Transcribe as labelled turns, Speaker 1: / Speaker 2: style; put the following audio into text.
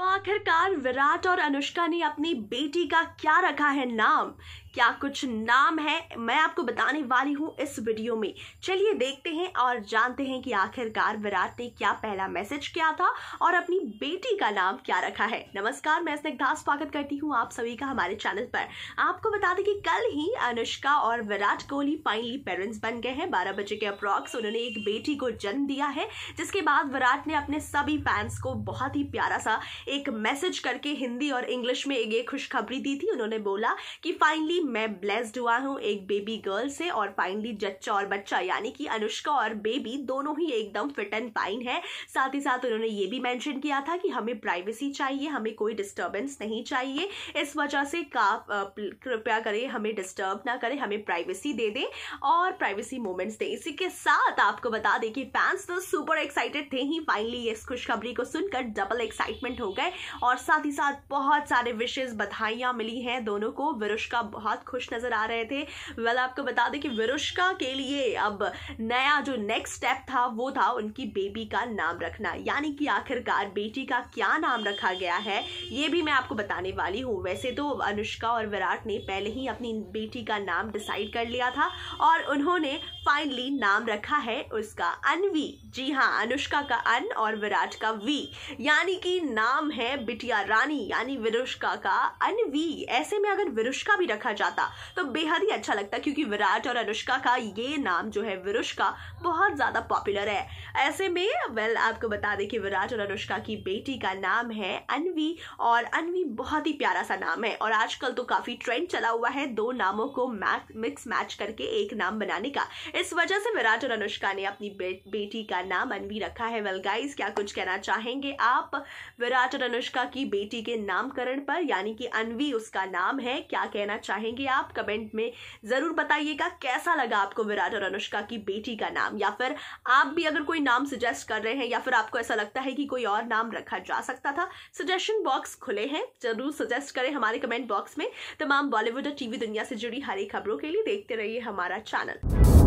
Speaker 1: Bye. आखिरकार विराट और अनुष्का ने अपनी बेटी का क्या रखा है नाम क्या कुछ नाम है मैं आपको बताने वाली हूँ इस वीडियो में चलिए देखते हैं और जानते हैं कि आखिरकार विराट ने क्या पहला मैसेज किया था और अपनी बेटी का नाम क्या रखा है नमस्कार मैं स्निग्धा स्वागत करती हूँ आप सभी का हमारे चैनल पर आपको बता दें कि कल ही अनुष्का और विराट कोहली फाइनली पेरेंट्स बन गए हैं बारह बजे के अप्रॉक्स उन्होंने एक बेटी को जन्म दिया है जिसके बाद विराट ने अपने सभी फैंस को बहुत ही प्यारा सा एक एक मैसेज करके हिंदी और इंग्लिश में एक खुशखबरी दी थी उन्होंने बोला कि फाइनली मैं ब्लेस्ड हुआ हूँ एक बेबी गर्ल से और फाइनली जच्चा और बच्चा यानी कि अनुष्का और बेबी दोनों ही एकदम फिट एंड फाइन है साथ ही साथ उन्होंने ये भी मैंशन किया था कि हमें प्राइवेसी चाहिए हमें कोई डिस्टर्बेंस नहीं चाहिए इस वजह से का कृपया करें हमें डिस्टर्ब ना करें हमें प्राइवेसी दे दें और प्राइवेसी मोमेंट्स दें इसी के साथ आपको बता दें कि फैंस तो सुपर एक्साइटेड थे ही फाइनली इस खुशखबरी को सुनकर डबल एक्साइटमेंट हो गए और साथ ही साथ बहुत सारे विशेष बधाइयाँ मिली हैं दोनों को विरुष्का बहुत खुश नज़र आ रहे थे वेल आपको बता दें कि विरुष्का के लिए अब नया जो नेक्स्ट स्टेप था वो था उनकी बेबी का नाम रखना यानी कि आखिरकार बेटी का क्या नाम रखा गया है ये भी मैं आपको बताने वाली हूँ वैसे तो अनुष्का और विराट ने पहले ही अपनी बेटी का नाम डिसाइड कर लिया था और उन्होंने फाइनली नाम रखा है उसका अनवी जी हाँ अनुष्का का अन और विराट का वी यानी कि नाम है हैं बिटिया रानी यानी विरुष्का का अनवी ऐसे में अगर विरुष्का भी रखा जाता तो बेहद ही अच्छा लगता क्योंकि विराट और अनुष्का का ये नाम जो है विरुष्का बहुत ज़्यादा पॉपुलर है ऐसे में वेल आपको बता दें कि विराट और अनुष्का की बेटी का नाम है अनवी और अनवी बहुत ही प्यारा सा नाम है और आजकल तो काफ़ी ट्रेंड चला हुआ है दो नामों को मिक्स मैच करके एक नाम बनाने का इस वजह से विराट और अनुष्का ने अपनी बे, बेटी का नाम अनवी रखा है वेल गाइस क्या कुछ कहना चाहेंगे आप विराट और अनुष्का की बेटी के नामकरण पर यानी कि अनवी उसका नाम है क्या कहना चाहेंगे आप कमेंट में जरूर बताइएगा कैसा लगा आपको विराट और अनुष्का की बेटी का नाम या फिर आप भी अगर कोई नाम सजेस्ट कर रहे हैं या फिर आपको ऐसा लगता है कि कोई और नाम रखा जा सकता था सजेशन बॉक्स खुले हैं जरूर सजेस्ट करें हमारे कमेंट बॉक्स में तमाम बॉलीवुड और टीवी दुनिया से जुड़ी हरी खबरों के लिए देखते रहिए हमारा चैनल